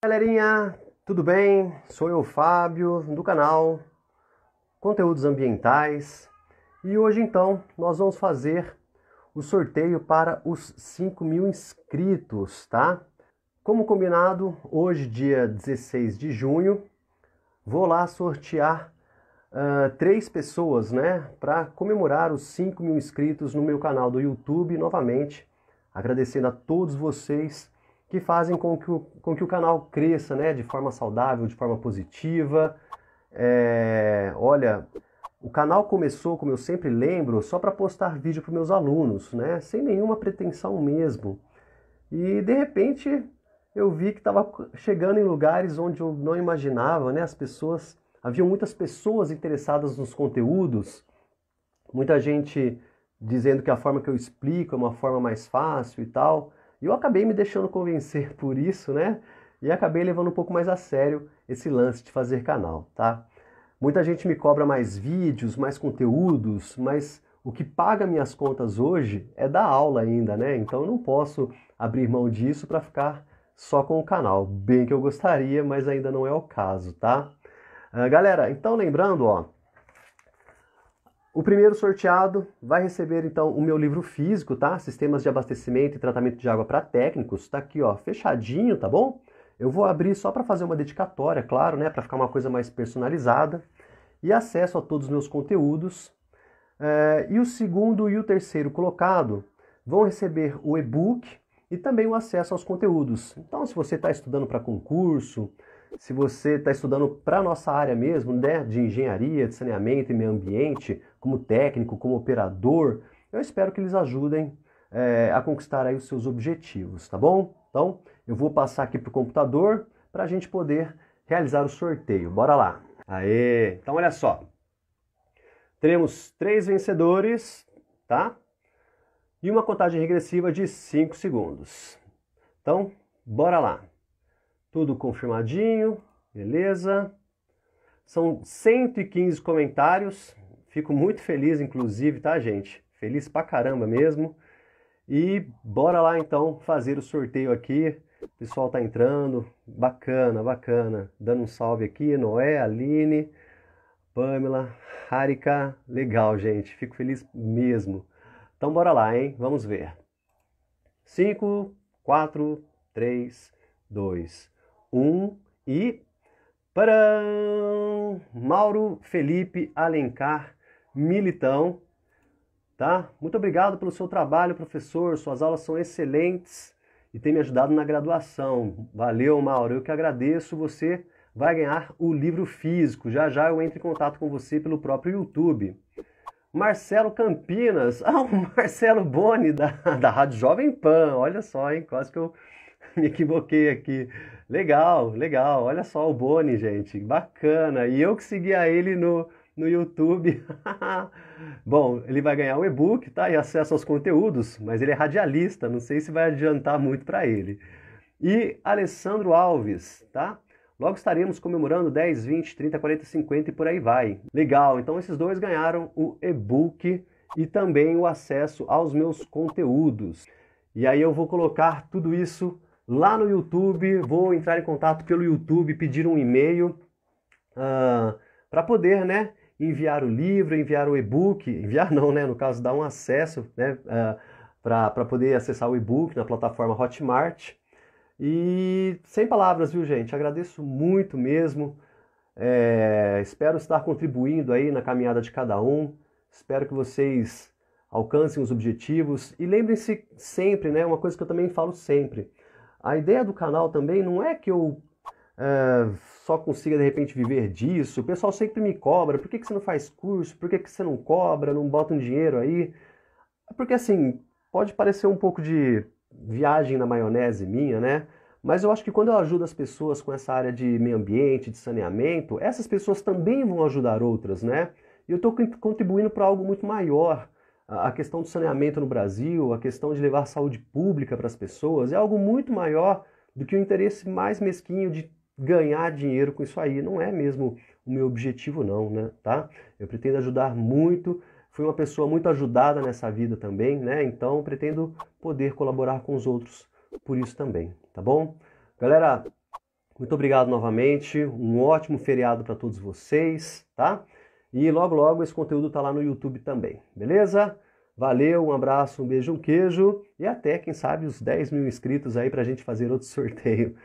Galerinha, tudo bem? Sou eu, Fábio, do canal Conteúdos Ambientais. E hoje então nós vamos fazer o sorteio para os 5 mil inscritos, tá? Como combinado, hoje, dia 16 de junho, vou lá sortear uh, três pessoas, né? Para comemorar os 5 mil inscritos no meu canal do YouTube. Novamente, agradecendo a todos vocês que fazem com que o, com que o canal cresça né, de forma saudável, de forma positiva. É, olha, o canal começou, como eu sempre lembro, só para postar vídeo para meus alunos, né, sem nenhuma pretensão mesmo. E de repente eu vi que estava chegando em lugares onde eu não imaginava, né, as pessoas, havia muitas pessoas interessadas nos conteúdos, muita gente dizendo que a forma que eu explico é uma forma mais fácil e tal. E eu acabei me deixando convencer por isso, né? E acabei levando um pouco mais a sério esse lance de fazer canal, tá? Muita gente me cobra mais vídeos, mais conteúdos, mas o que paga minhas contas hoje é da aula ainda, né? Então eu não posso abrir mão disso para ficar só com o canal. Bem que eu gostaria, mas ainda não é o caso, tá? Uh, galera, então lembrando, ó, o primeiro sorteado vai receber então o meu livro físico, tá? Sistemas de abastecimento e tratamento de água para técnicos, tá aqui, ó, fechadinho, tá bom? Eu vou abrir só para fazer uma dedicatória, claro, né, para ficar uma coisa mais personalizada e acesso a todos os meus conteúdos. É, e o segundo e o terceiro colocado vão receber o e-book e também o acesso aos conteúdos. Então, se você está estudando para concurso, se você está estudando para a nossa área mesmo, né, de engenharia, de saneamento e meio ambiente, como técnico, como operador, eu espero que eles ajudem é, a conquistar aí os seus objetivos, tá bom? Então, eu vou passar aqui para o computador para a gente poder realizar o sorteio. Bora lá! Aê! Então, olha só. Teremos três vencedores, tá? E uma contagem regressiva de 5 segundos. Então, bora lá! Tudo confirmadinho, beleza? São 115 comentários. Fico muito feliz, inclusive, tá, gente? Feliz pra caramba mesmo. E bora lá então fazer o sorteio aqui. O pessoal tá entrando. Bacana, bacana. Dando um salve aqui, Noé, Aline, Pamela, Harika. Legal, gente. Fico feliz mesmo. Então bora lá, hein? Vamos ver. 5, 4, 3, 2, um e. para Mauro Felipe Alencar Militão, tá? Muito obrigado pelo seu trabalho, professor. Suas aulas são excelentes e tem me ajudado na graduação. Valeu, Mauro. Eu que agradeço. Você vai ganhar o livro físico. Já já eu entro em contato com você pelo próprio YouTube. Marcelo Campinas. Ah, o Marcelo Boni da, da Rádio Jovem Pan. Olha só, hein? Quase que eu me equivoquei aqui. Legal, legal. Olha só o Boni, gente. Bacana. E eu que seguia ele no, no YouTube. Bom, ele vai ganhar o e-book, tá? E acesso aos conteúdos, mas ele é radialista, não sei se vai adiantar muito para ele. E Alessandro Alves, tá? Logo estaremos comemorando 10, 20, 30, 40, 50 e por aí vai. Legal, então esses dois ganharam o e-book e também o acesso aos meus conteúdos. E aí eu vou colocar tudo isso lá no YouTube, vou entrar em contato pelo YouTube, pedir um e-mail uh, ah, para poder, né, enviar o livro, enviar o e-book, enviar não, né, no caso, dar um acesso, né, uh, ah, para poder acessar o e-book na plataforma Hotmart. E sem palavras, viu, gente? Agradeço muito mesmo. É, espero estar contribuindo aí na caminhada de cada um. Espero que vocês alcancem os objetivos. E lembrem-se sempre, né? Uma coisa que eu também falo sempre. A ideia do canal também não é que eu é, só consiga de repente viver disso. O pessoal sempre me cobra: por que, que você não faz curso? Por que, que você não cobra? Não bota um dinheiro aí? Porque assim, pode parecer um pouco de viagem na maionese minha, né? Mas eu acho que quando eu ajudo as pessoas com essa área de meio ambiente, de saneamento, essas pessoas também vão ajudar outras, né? E eu estou contribuindo para algo muito maior a questão do saneamento no Brasil, a questão de levar saúde pública para as pessoas, é algo muito maior do que o interesse mais mesquinho de ganhar dinheiro com isso aí. Não é mesmo o meu objetivo, não, né? Tá? Eu pretendo ajudar muito. Fui uma pessoa muito ajudada nessa vida também, né? Então pretendo poder colaborar com os outros por isso também, tá bom? Galera, muito obrigado novamente. Um ótimo feriado para todos vocês, tá? E logo, logo esse conteúdo está lá no YouTube também, beleza? Valeu, um abraço, um beijo, um queijo e até, quem sabe, os 10 mil inscritos aí para a gente fazer outro sorteio.